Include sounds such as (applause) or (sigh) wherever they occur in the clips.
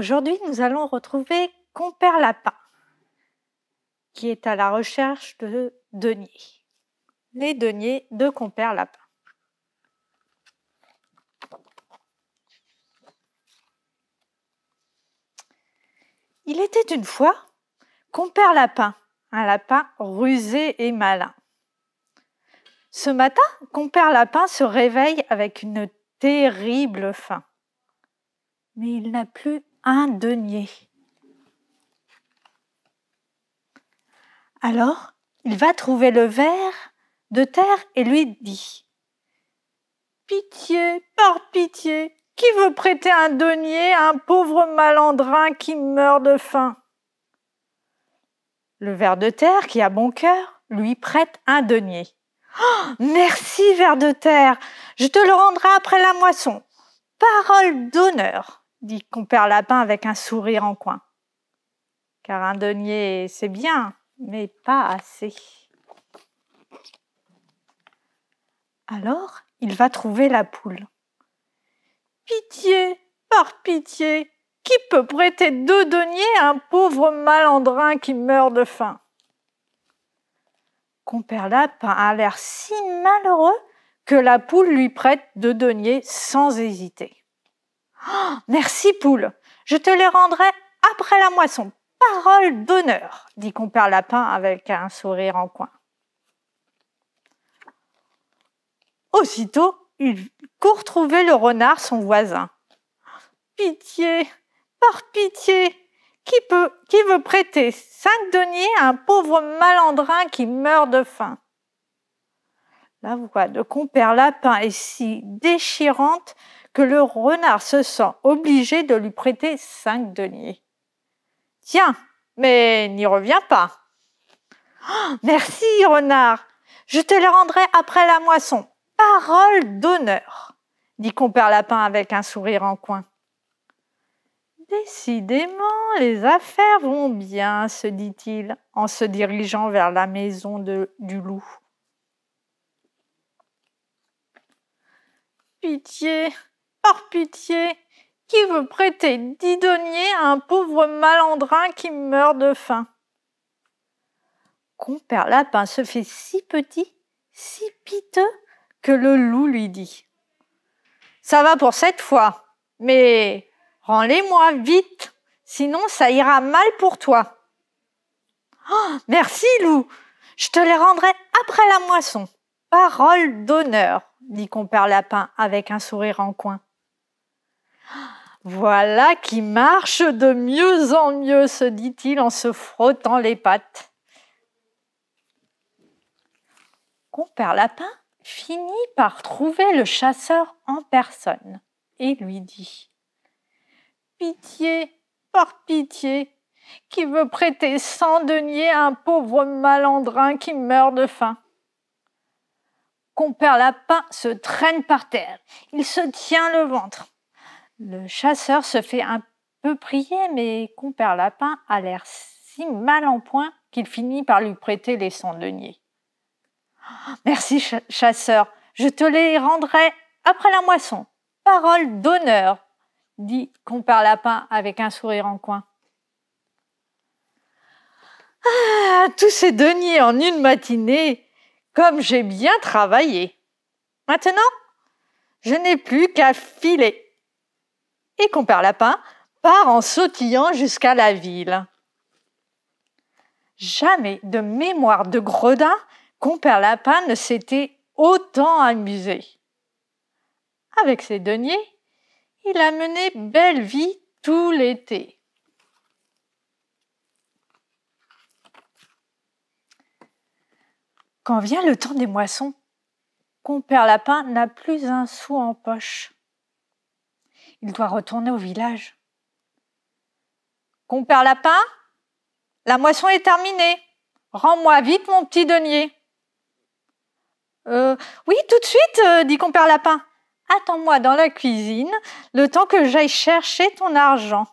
Aujourd'hui, nous allons retrouver Compère Lapin, qui est à la recherche de deniers. Les deniers de Compère Lapin. Il était une fois Compère Lapin, un lapin rusé et malin. Ce matin, Compère Lapin se réveille avec une terrible faim. Mais il n'a plus un denier. Alors, il va trouver le ver de terre et lui dit Pitié, par pitié, qui veut prêter un denier à un pauvre malandrin qui meurt de faim Le ver de terre, qui a bon cœur, lui prête un denier. Oh, merci, ver de terre, je te le rendrai après la moisson. Parole d'honneur dit compère Lapin avec un sourire en coin. Car un denier, c'est bien, mais pas assez. Alors, il va trouver la poule. Pitié, par pitié, qui peut prêter deux deniers à un pauvre malandrin qui meurt de faim Compère Lapin a l'air si malheureux que la poule lui prête deux deniers sans hésiter. Oh, merci, poule. Je te les rendrai après la moisson. Parole d'honneur, dit compère Lapin avec un sourire en coin. Aussitôt, il court trouver le renard, son voisin. Pitié, par pitié, qui, peut, qui veut prêter cinq deniers à un pauvre malandrin qui meurt de faim La voix de compère Lapin est si déchirante que le renard se sent obligé de lui prêter cinq deniers. Tiens, mais n'y reviens pas. Oh, merci, renard. Je te le rendrai après la moisson. Parole d'honneur, dit Compère Lapin avec un sourire en coin. Décidément, les affaires vont bien, se dit-il en se dirigeant vers la maison du loup. Pitié, par pitié, qui veut prêter dix deniers à un pauvre malandrin qui meurt de faim Compère Lapin se fait si petit, si piteux, que le loup lui dit Ça va pour cette fois, mais rends-les-moi vite, sinon ça ira mal pour toi. Oh, merci, loup, je te les rendrai après la moisson. Parole d'honneur, dit Compère Lapin avec un sourire en coin. Voilà qui marche de mieux en mieux, se dit-il en se frottant les pattes. Compère Lapin finit par trouver le chasseur en personne et lui dit Pitié, par pitié, qui veut prêter cent deniers à un pauvre malandrin qui meurt de faim Compère Lapin se traîne par terre, il se tient le ventre. Le chasseur se fait un peu prier, mais compère Lapin a l'air si mal en point qu'il finit par lui prêter les cent deniers. Oh, merci, chasseur, je te les rendrai après la moisson. Parole d'honneur, dit compère Lapin avec un sourire en coin. Ah, tous ces deniers en une matinée, comme j'ai bien travaillé. Maintenant, je n'ai plus qu'à filer et Compère Lapin part en sautillant jusqu'à la ville. Jamais de mémoire de gredin, Compère Lapin ne s'était autant amusé. Avec ses deniers, il a mené belle vie tout l'été. Quand vient le temps des moissons, Compère Lapin n'a plus un sou en poche. Il doit retourner au village. Compère Lapin, la moisson est terminée. Rends-moi vite mon petit denier. Euh, oui, tout de suite, euh, dit compère Lapin. Attends-moi dans la cuisine le temps que j'aille chercher ton argent.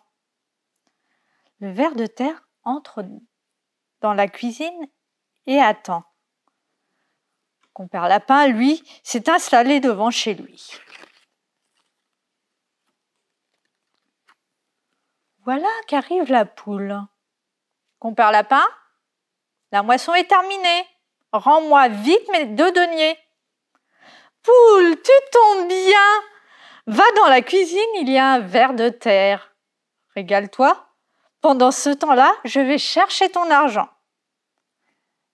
Le ver de terre entre dans la cuisine et attend. Compère Lapin, lui, s'est installé devant chez lui. Voilà qu'arrive la poule. Compère lapin, la moisson est terminée. Rends-moi vite mes deux deniers. Poule, tu tombes bien. Va dans la cuisine, il y a un verre de terre. Régale-toi. Pendant ce temps-là, je vais chercher ton argent.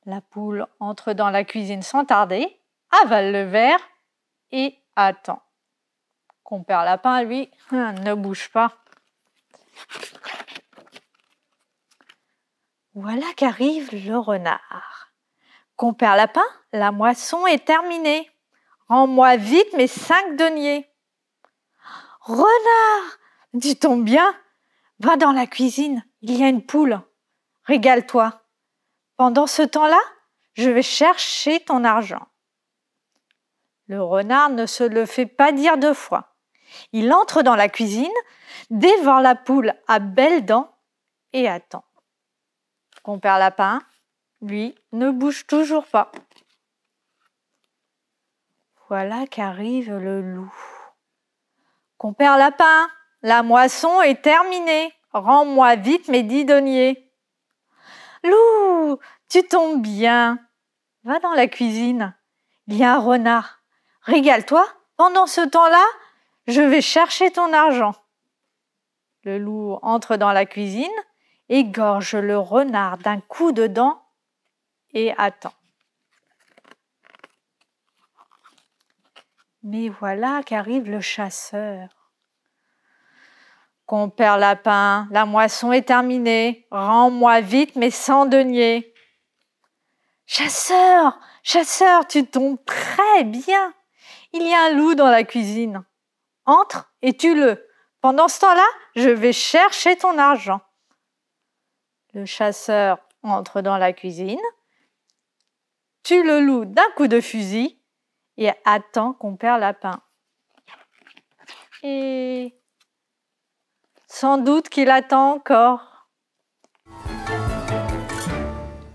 La poule entre dans la cuisine sans tarder, avale le verre et attend. Compère lapin, lui, (laughs) ne bouge pas. Voilà qu'arrive le renard. Compère Lapin, la moisson est terminée. Rends-moi vite mes cinq deniers. Renard, » dit-on bien. Va dans la cuisine, il y a une poule. Régale-toi. Pendant ce temps-là, je vais chercher ton argent. Le renard ne se le fait pas dire deux fois. Il entre dans la cuisine, dévore la poule à belles dents et attend. Compère Lapin, lui, ne bouge toujours pas. Voilà qu'arrive le loup. Compère Lapin, la moisson est terminée. Rends-moi vite mes dix deniers. Loup, tu tombes bien. Va dans la cuisine. Il y a un renard. Régale-toi. Pendant ce temps-là, je vais chercher ton argent. Le loup entre dans la cuisine, égorge le renard d'un coup de dent et attend. Mais voilà qu'arrive le chasseur. Compère Lapin, la moisson est terminée. Rends-moi vite mes cent deniers. Chasseur, chasseur, tu tombes très bien. Il y a un loup dans la cuisine. Entre et tue-le. Pendant ce temps-là, je vais chercher ton argent. Le chasseur entre dans la cuisine, tue le loup d'un coup de fusil et attend qu'on perd lapin. Et sans doute qu'il attend encore.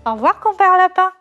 Au revoir, compère lapin.